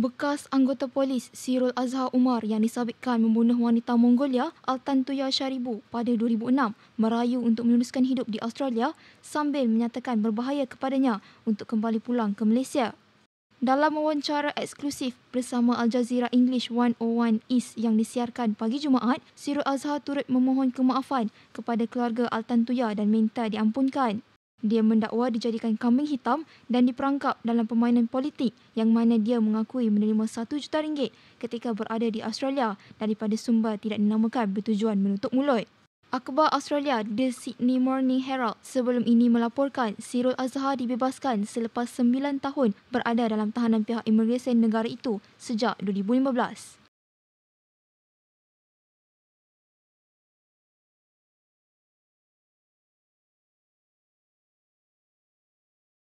Bekas anggota polis Sirul Azhar Umar yang disabitkan membunuh wanita Mongolia Altan Tuya Sharibu pada 2006 merayu untuk menuruskan hidup di Australia sambil menyatakan berbahaya kepadanya untuk kembali pulang ke Malaysia. Dalam wawancara eksklusif bersama Al Jazeera English 101 East yang disiarkan pagi Jumaat, Sirul Azhar turut memohon kemaafan kepada keluarga Altan Tuya dan minta diampunkan. Dia mendakwa dijadikan kambing hitam dan diperangkap dalam permainan politik yang mana dia mengakui menerima satu juta ringgit ketika berada di Australia daripada sumber tidak dinamakan bertujuan menutup mulut. Akhbar Australia The Sydney Morning Herald sebelum ini melaporkan Sirul Azhar dibebaskan selepas 9 tahun berada dalam tahanan pihak imigresen negara itu sejak 2015.